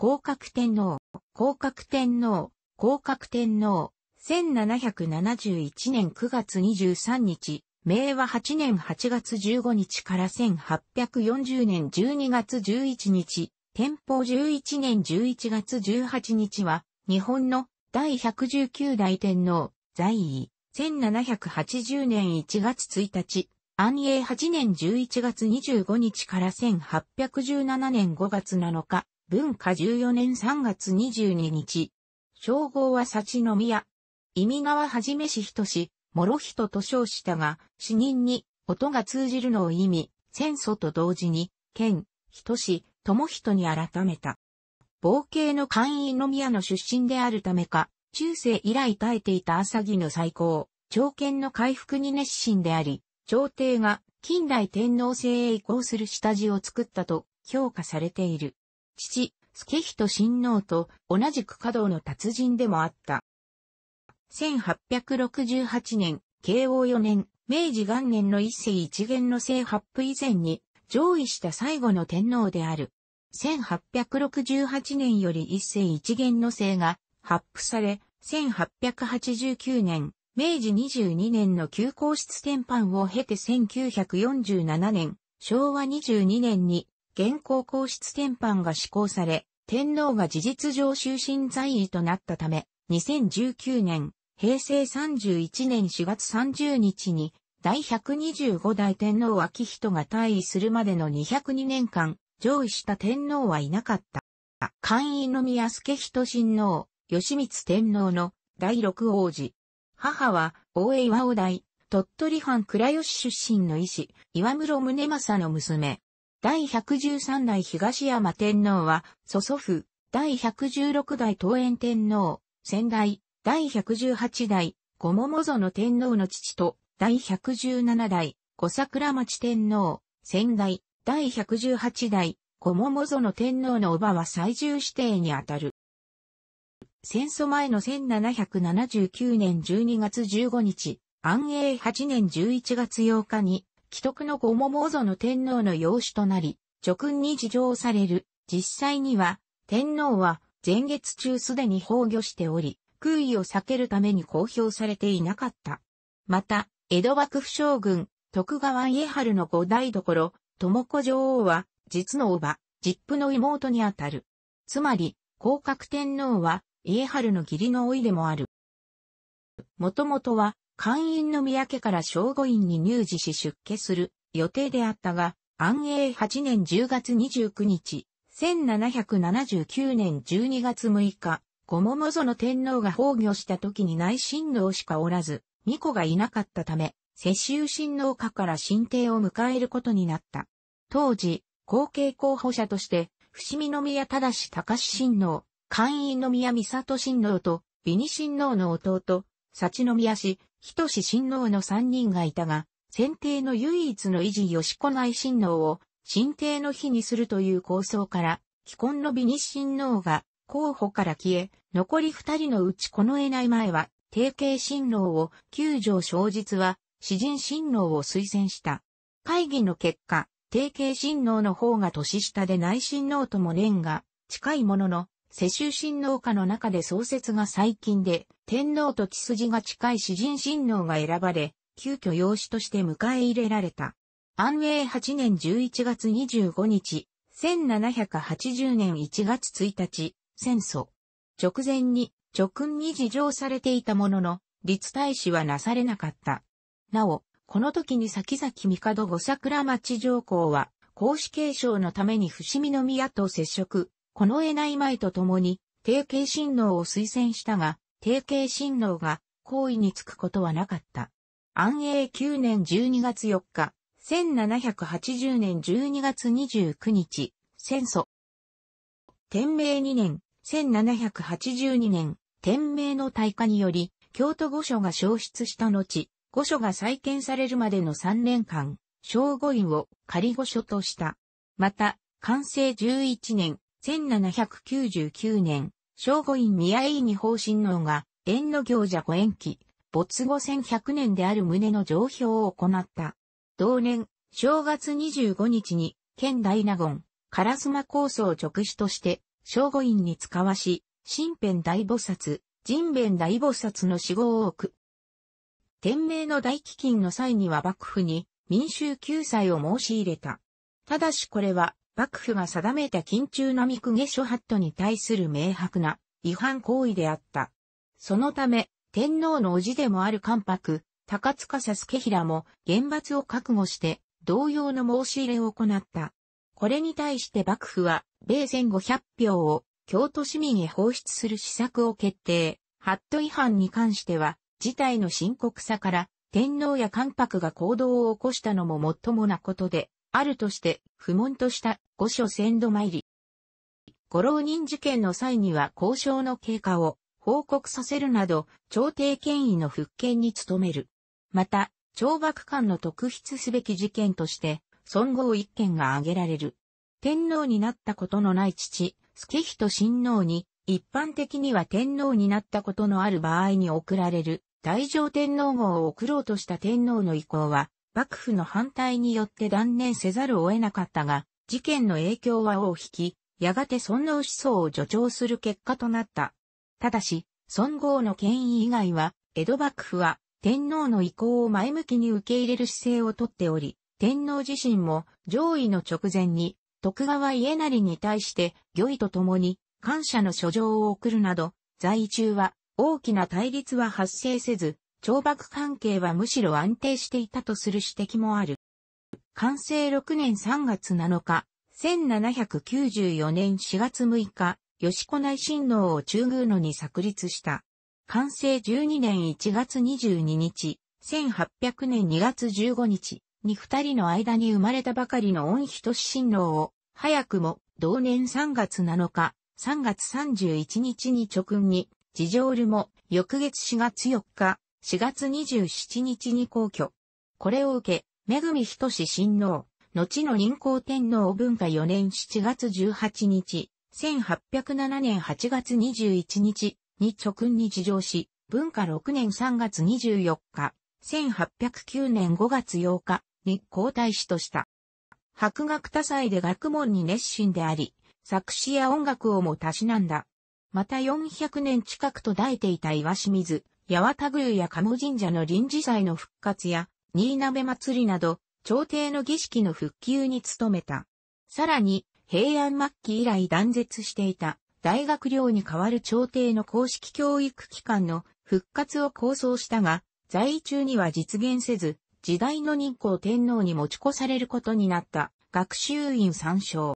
降格天皇、降格天皇、降格天皇、1771年9月23日、明和8年8月15日から1840年12月11日、天保11年11月18日は、日本の第119代天皇、在位、1780年1月1日、安永8年11月25日から1817年5月7日、文化14年3月22日。称号は幸の宮。意味川はじめし人し、諸人と称したが、死人に音が通じるのを意味、戦祖と同時に、県、人し、友人に改めた。冒険の官員の宮の出身であるためか、中世以来耐えていた朝木の最高、朝見の回復に熱心であり、朝廷が近代天皇制へ移行する下地を作ったと評価されている。父、助人親王と同じく華道の達人でもあった。1868年、慶応4年、明治元年の一世一元の生八布以前に上位した最後の天皇である。1868年より一世一元の生が発布され、1889年、明治22年の旧皇室転換を経て1947年、昭和22年に現行皇室典範が施行され、天皇が事実上終身在位となったため、2019年、平成31年4月30日に、第125代天皇昭仁が退位するまでの202年間、上位した天皇はいなかった。官位宮助人親王、吉光天皇の第六王子。母は、大江岩尾大、鳥取藩倉吉出身の医師、岩室宗政の娘。第113代東山天皇は、祖祖父、第116代東園天皇、先代、第118代、五桃園天皇の父と、第117代、小桜町天皇、先代、第118代、五桃園天皇の叔母は最重指定にあたる。戦争前の1779年12月15日、安永8年11月8日に、既得のも桃ぞの天皇の養子となり、叙勲に事情される。実際には、天皇は前月中すでに崩御しており、空位を避けるために公表されていなかった。また、江戸幕府将軍、徳川家春の五代所、智子女王は、実の叔母、実父の妹にあたる。つまり、降格天皇は、家春の義理の老いでもある。もともとは、官員の宮家から正午院に入寺し出家する予定であったが、安永8年10月29日、1779年12月6日、五桃園天皇が崩御した時に内親王しかおらず、巫女がいなかったため、世襲親王家から新帝を迎えることになった。当時、後継候補者として、伏見宮忠高隆親王、官員宮美里親王と、美尼親王の弟、幸宮氏、とし親王の三人がいたが、先帝の唯一の維持吉子内親王を、新帝の日にするという構想から、既婚の美日親王が候補から消え、残り二人のうちこのえない前は、定型親王を、九条正実は、詩人親王を推薦した。会議の結果、定型親王の方が年下で内親王とも年が近いものの、世襲親王家の中で創設が最近で、天皇と血筋が近い詩人親王が選ばれ、急遽養子として迎え入れられた。安永8年11月25日、1780年1月1日、戦争。直前に直訓に事情されていたものの、立大使はなされなかった。なお、この時に先々帝御桜町上皇は、皇子継承のために伏見宮と接触、この絵内前と共に、定型親王を推薦したが、定型親王が、行為につくことはなかった。安永9年12月4日、1780年12月29日、戦争。天明2年、1782年、天明の大火により、京都御所が消失した後、御所が再建されるまでの3年間、正御院を仮御所とした。また、完成11年、1799年、正午院宮井に方針能が、縁の行者五延期、没後1100年である旨の上表を行った。同年、正月25日に、県大納言、唐妻。構想直使として、正午院に使わし、新編大菩薩、人弁大菩薩の死後を置く。天命の大飢饉の際には幕府に民衆救済を申し入れた。ただしこれは幕府が定めた緊中並公家諸法度に対する明白な違反行為であった。そのため、天皇の叔父でもある関白、高塚佐助平も厳罰を覚悟して同様の申し入れを行った。これに対して幕府は、米1500票を京都市民へ放出する施策を決定。法度違反に関しては、事態の深刻さから、天皇や関白が行動を起こしたのも最もなことで、あるとして、不問とした御所先度参り。五老人事件の際には交渉の経過を報告させるなど、朝廷権威の復権に努める。また、懲罰官の特筆すべき事件として、孫号一件が挙げられる。天皇になったことのない父、助人親王に、一般的には天皇になったことのある場合に贈られる、大乗天皇号を贈ろうとした天皇の意向は、幕府の反対によって断念せざるを得なかったが、事件の影響は尾を引き、やがて尊王思想を助長する結果となった。ただし、尊号の権威以外は、江戸幕府は天皇の意向を前向きに受け入れる姿勢をとっており、天皇自身も上位の直前に徳川家成に対して御意とともに感謝の書状を送るなど、在位中は大きな対立は発生せず、懲罰関係はむしろ安定していたとする指摘もある。完成6年3月7日、1794年4月6日、吉子内親王を中宮野に作立した。完成12年1月22日、1800年2月15日に二人の間に生まれたばかりの恩人親王を、早くも同年3月7日、3月31日に直軍に、地上るも翌月4月4日、4月27日に皇居。これを受け、めぐみひとし親王、後の臨皇天皇文化4年7月18日、1807年8月21日に直に事情し、文化6年3月24日、1809年5月8日に皇太子とした。博学多彩で学問に熱心であり、作詞や音楽をもたしなんだ。また400年近くと抱いていた岩清水、八幡宮や鴨神社の臨時祭の復活や、新鍋祭りなど、朝廷の儀式の復旧に努めた。さらに、平安末期以来断絶していた大学寮に代わる朝廷の公式教育機関の復活を構想したが、在位中には実現せず、時代の任皇天皇に持ち越されることになった学習院参照。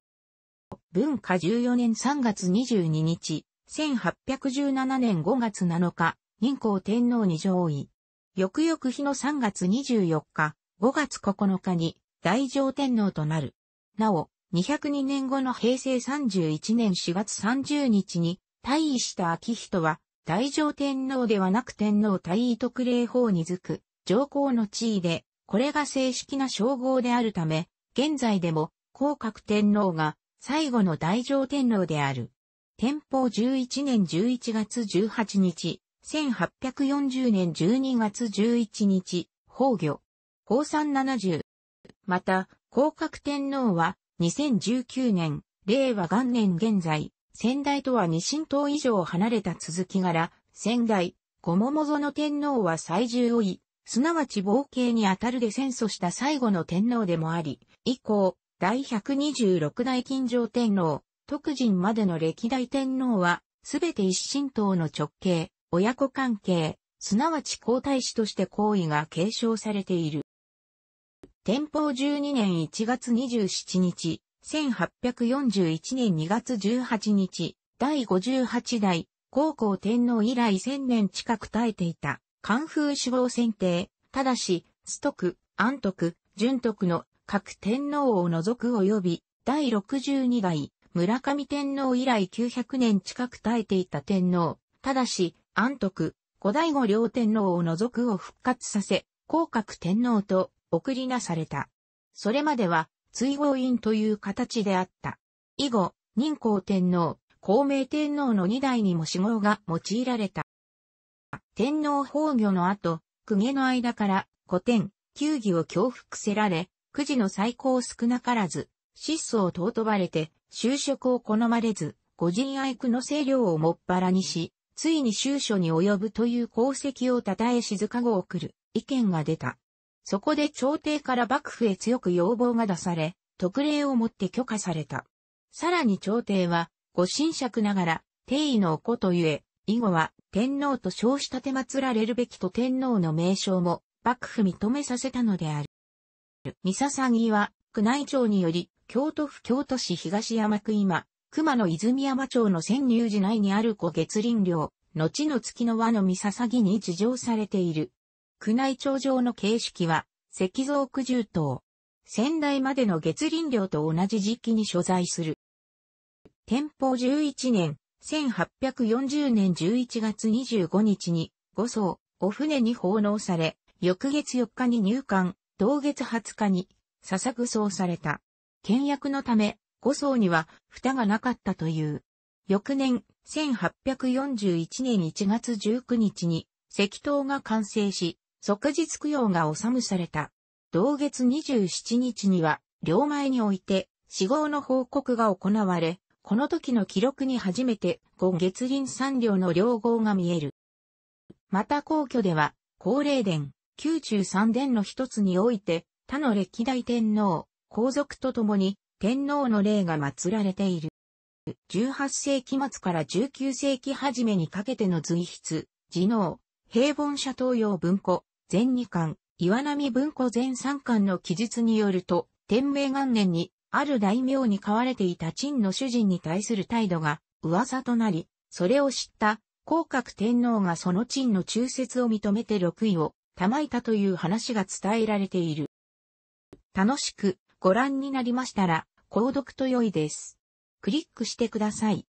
文化14年3月22日、1817年5月7日、任皇天皇に上位。翌々日の3月24日、5月9日に大乗天皇となる。なお、202年後の平成31年4月30日に退位した秋人は大乗天皇ではなく天皇退位特例法に付く上皇の地位で、これが正式な称号であるため、現在でも皇格天皇が最後の大乗天皇である。天保11年11月18日、1840年12月11日、崩御。宝山70。また、降格天皇は、2019年、令和元年現在、仙台とは二神党以上離れた続き柄、仙台、五桃の天皇は最重位、すなわち冒険にあたるで戦争した最後の天皇でもあり、以降、第126代金城天皇、徳人までの歴代天皇は、すべて一神党の直系、親子関係、すなわち皇太子として行為が継承されている。天保12年1月27日、1841年2月18日、第58代、高校天皇以来1000年近く耐えていた、寒風死亡選定、ただし、須徳、安徳、順徳の各天皇を除く及び、第62代、村上天皇以来900年近く耐えていた天皇、ただし、安徳、後醍醐両天皇を除くを復活させ、広格天皇と送りなされた。それまでは、追合院という形であった。以後、任皇天皇、孔明天皇の二代にも死号が用いられた。天皇崩御の後、公家の間から古典、球技を強服せられ、九時の最高少なからず、質素を尊ばれて、就職を好まれず、御人愛苦の勢量をもっぱらにし、ついに収所に及ぶという功績を称え静かを送る意見が出た。そこで朝廷から幕府へ強く要望が出され、特例をもって許可された。さらに朝廷は、ご神爵ながら、定位のおことゆえ、以後は天皇と称したて祀られるべきと天皇の名称も幕府認めさせたのである。三笹木は宮内庁により、京都府京都市東山区今、熊野泉山町の潜入寺内にある古月林寮、後の月の輪の三捧ぎに地上されている。宮内庁上の形式は、石像九十頭。仙台までの月林寮と同じ時期に所在する。天保11年、1840年11月25日に、五層、お船に奉納され、翌月4日に入館、同月20日に、捧ぐ葬された。倹約のため、5層には蓋がなかったという。翌年、1841年1月19日に石塔が完成し、即日供養が収むされた。同月27日には、両前において、死亡の報告が行われ、この時の記録に初めて、五月輪三両の両号が見える。また皇居では、高霊殿、中三殿の一つにおいて、他の歴代天皇、皇族と共に、天皇の霊が祀られている。18世紀末から19世紀初めにかけての随筆、自能、平凡社東洋文庫、全2巻、岩波文庫全3巻の記述によると、天明元年に、ある大名に飼われていた陳の主人に対する態度が噂となり、それを知った広角天皇がその陳の忠説を認めて6位をまいたという話が伝えられている。楽しくご覧になりましたら、購読と良いです。クリックしてください。